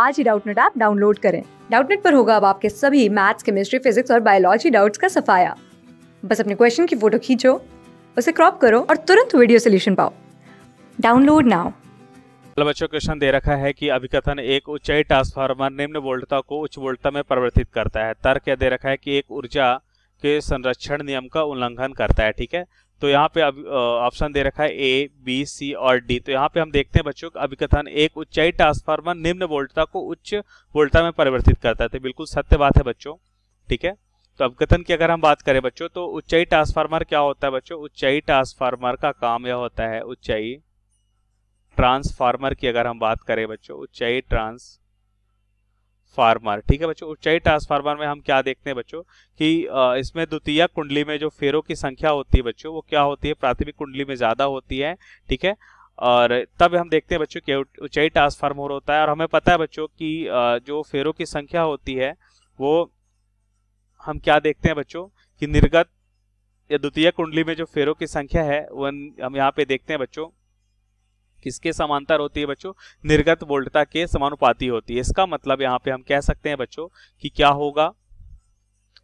आज ही Doubtnut app download करें डाउटनेट पर होगा अब आपके सभी मैथ्स केमिस्ट्री फिजिक्स और बायोलॉजी डाउट्स का सफाया बस अपने क्वेश्चन की फोटो खींचो उसे क्रॉप करो और तुरंत वीडियो सोल्यूशन पाओ डाउनलोड नाउ बच्चों क्वेश्चन दे रखा है कि अभिकथन एक उच्चाई ट्रांसफार्मर निम्न वोल्टता को उच्च वोल्टता में परिवर्तित करता है तर्क दे रखा है कि एक ऊर्जा के संरक्षण नियम का उल्लंघन करता है ठीक है तो यहाँ पे ऑप्शन दे रखा है ए बी सी और डी तो यहाँ पे हम देखते हैं बच्चों का अभिकथन एक उच्चाई ट्रांसफार्मर निम्न वोल्टता को उच्च वोल्टता में परिवर्तित करता है तो बिल्कुल सत्य बात है बच्चों ठीक है तो अभिकथन की अगर हम बात करें बच्चों तो उच्चाई ट्रांसफार्मर क्या होता है बच्चों उच्चाई ट्रांसफार्मर का काम यह होता है उच्चाई ट्रांसफार्मर की अगर हम बात करें बच्चों उच्चाई ट्रांस फार्मर ठीक है बच्चों ऊंचाई ट्रांसफार्मर में हम क्या देखते हैं बच्चों कि इसमें द्वितीय कुंडली में जो फेरों की संख्या होती है बच्चों वो क्या होती है प्राथमिक कुंडली में ज्यादा होती है ठीक है और तब हम देखते हैं बच्चों कि ऊंचाई ट्रांसफार्मर होता है और हमें पता है बच्चों की जो फेरों की संख्या होती है वो हम क्या देखते हैं बच्चों की निर्गत या द्वितीय कुंडली में जो फेरों की संख्या है वो हम यहाँ पे देखते हैं बच्चों किसके समांतर होती है बच्चों निर्गत वोल्टता के समानुपाती होती है इसका मतलब यहाँ पे हम कह सकते हैं बच्चों कि क्या होगा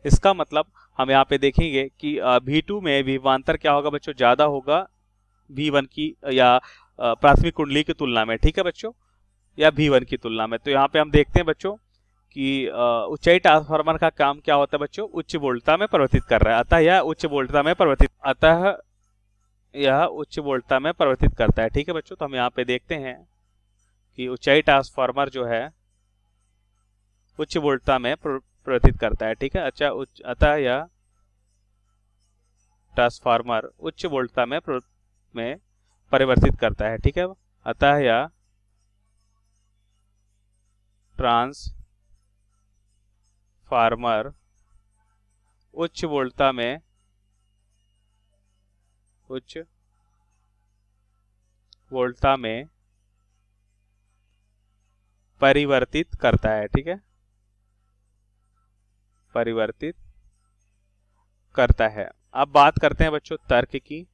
इसका मतलब हम यहाँ पे देखेंगे कि भी टू में विवान्तर क्या होगा बच्चों ज्यादा होगा भी वन की या प्राथमिक कुंडली की तुलना में ठीक है बच्चों या भी वन की तुलना में तो यहाँ पे हम देखते हैं बच्चों कि ऊंचाई ट्रांसफार्मर का काम क्या होता है बच्चों उच्च वोल्टता में परिवर्तित कर रहा है अतः यह उच्च वोल्टता में परिवर्तित अतः यह उच्च वोल्टता में परिवर्तित करता है ठीक है बच्चों तो हम यहाँ पे देखते हैं कि ऊंचाई ट्रांसफार्मर जो है उच्च वोल्टता में परिवर्तित करता है ठीक है अच्छा उच्च अतः यह ट्रांसफार्मर उच्च वोल्टता में में परिवर्तित करता है ठीक है अतः यह ट्रांस फार्मर उच्च वोल्टता में उच्च वोल्टता में परिवर्तित करता है ठीक है परिवर्तित करता है अब बात करते हैं बच्चों तर्क की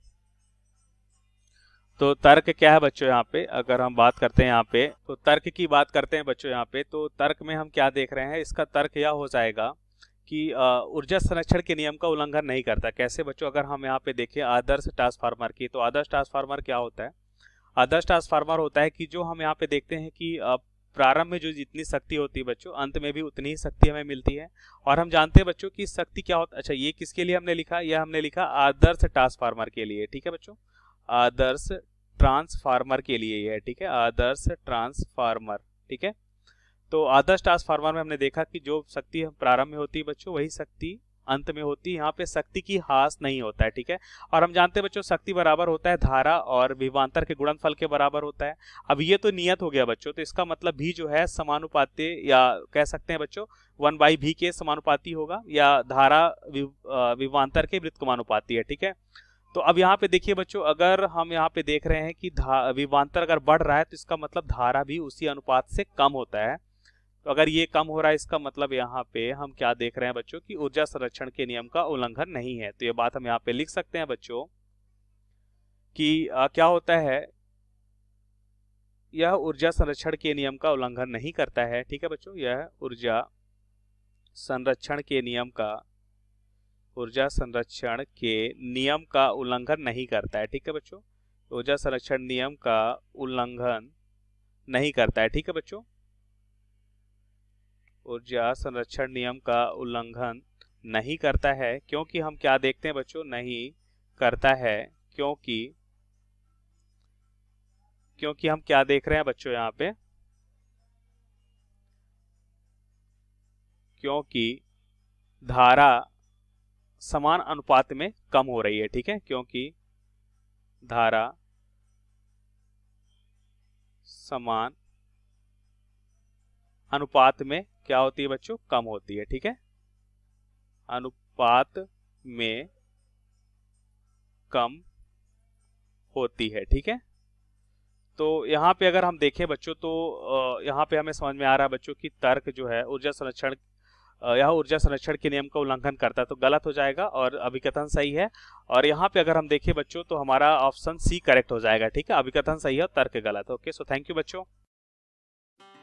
तो तर्क क्या है बच्चों यहाँ पे अगर हम बात करते हैं यहाँ पे तो तर्क की बात करते हैं बच्चों यहाँ पे तो तर्क में हम क्या देख रहे हैं इसका तर्क यह हो जाएगा कि ऊर्जा संरक्षण के नियम का उल्लंघन नहीं करता कैसे बच्चों अगर हम यहाँ पे देखें आदर्श ट्रांसफार्मर की तो आदर्श ट्रांसफार्मर क्या होता है आदर्श ट्रांसफार्मर होता है कि जो हम यहाँ पे देखते हैं कि प्रारंभ में जो जितनी शक्ति होती है बच्चों अंत में भी उतनी ही शक्ति हमें मिलती है और हम जानते हैं बच्चों की शक्ति क्या होता अच्छा ये किसके लिए हमने लिखा यह हमने लिखा आदर्श ट्रांसफार्मर के लिए ठीक है बच्चों आदर्श ट्रांसफार्मर के लिए यह ठीक है आदर्श ट्रांसफार्मर ठीक है तो आदर्श ट्रांसफार्मर में हमने देखा कि जो शक्ति प्रारंभ में होती है बच्चों वही शक्ति अंत में होती है यहाँ पे शक्ति की हास नहीं होता है ठीक है और हम जानते हैं बच्चों शक्ति बराबर होता है धारा और विवांतर के गुणनफल के बराबर होता है अब ये तो नियत हो गया बच्चों तो इसका मतलब भी जो है समानुपाती या कह सकते हैं बच्चों वन बाई भी के समानुपाती होगा या धारा विवांतर के वृत्त कमानुपाती है ठीक है तो अब यहाँ पे देखिए बच्चों अगर हम यहाँ पे देख रहे हैं कि विवांतर अगर बढ़ रहा है तो इसका मतलब धारा भी उसी अनुपात से कम होता है तो अगर ये कम हो रहा है इसका मतलब यहाँ पे हम क्या देख रहे हैं बच्चों कि ऊर्जा संरक्षण के नियम का उल्लंघन नहीं है तो ये बात हम यहाँ पे लिख सकते हैं बच्चों कि आ, क्या होता है यह ऊर्जा संरक्षण के नियम का उल्लंघन नहीं करता है ठीक है बच्चों यह ऊर्जा संरक्षण के नियम का ऊर्जा संरक्षण के नियम का उल्लंघन नहीं करता है ठीक है बच्चों ऊर्जा संरक्षण नियम का उल्लंघन नहीं करता है ठीक है बच्चों ऊर्जा संरक्षण नियम का उल्लंघन नहीं करता है क्योंकि हम क्या देखते हैं बच्चों नहीं करता है क्योंकि क्योंकि हम क्या देख रहे हैं बच्चों यहाँ पे क्योंकि धारा समान अनुपात में कम हो रही है ठीक है क्योंकि धारा समान अनुपात में क्या होती है बच्चों कम होती है ठीक है अनुपात में कम होती है ठीक है तो यहाँ पे अगर हम देखें बच्चों तो यहाँ पे हमें समझ में आ रहा है बच्चों की तर्क जो है ऊर्जा संरक्षण यह ऊर्जा संरक्षण के नियम का उल्लंघन करता है तो गलत हो जाएगा और अभिकथन सही है और यहाँ पे अगर हम देखें बच्चों तो हमारा ऑप्शन सी करेक्ट हो जाएगा ठीक है अभिकथन सही है और तर्क गलत ओके सो थैंक यू बच्चों